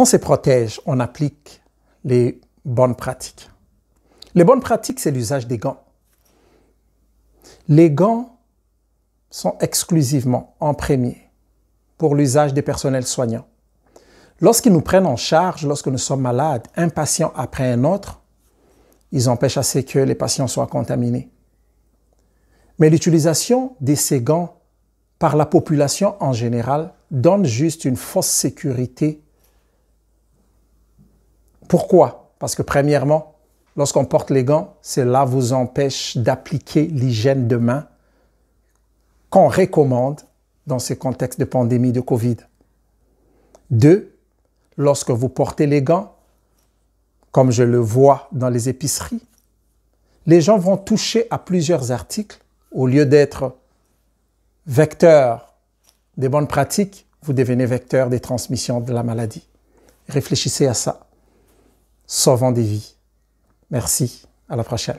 on se protège, on applique les bonnes pratiques. Les bonnes pratiques, c'est l'usage des gants. Les gants sont exclusivement en premier pour l'usage des personnels soignants. Lorsqu'ils nous prennent en charge, lorsque nous sommes malades, un patient après un autre, ils empêchent assez que les patients soient contaminés. Mais l'utilisation de ces gants par la population en général donne juste une fausse sécurité pourquoi? Parce que premièrement, lorsqu'on porte les gants, cela vous empêche d'appliquer l'hygiène de main qu'on recommande dans ces contextes de pandémie de COVID. Deux, lorsque vous portez les gants, comme je le vois dans les épiceries, les gens vont toucher à plusieurs articles. Au lieu d'être vecteur des bonnes pratiques, vous devenez vecteur des transmissions de la maladie. Réfléchissez à ça sauvant des vies. Merci, à la prochaine.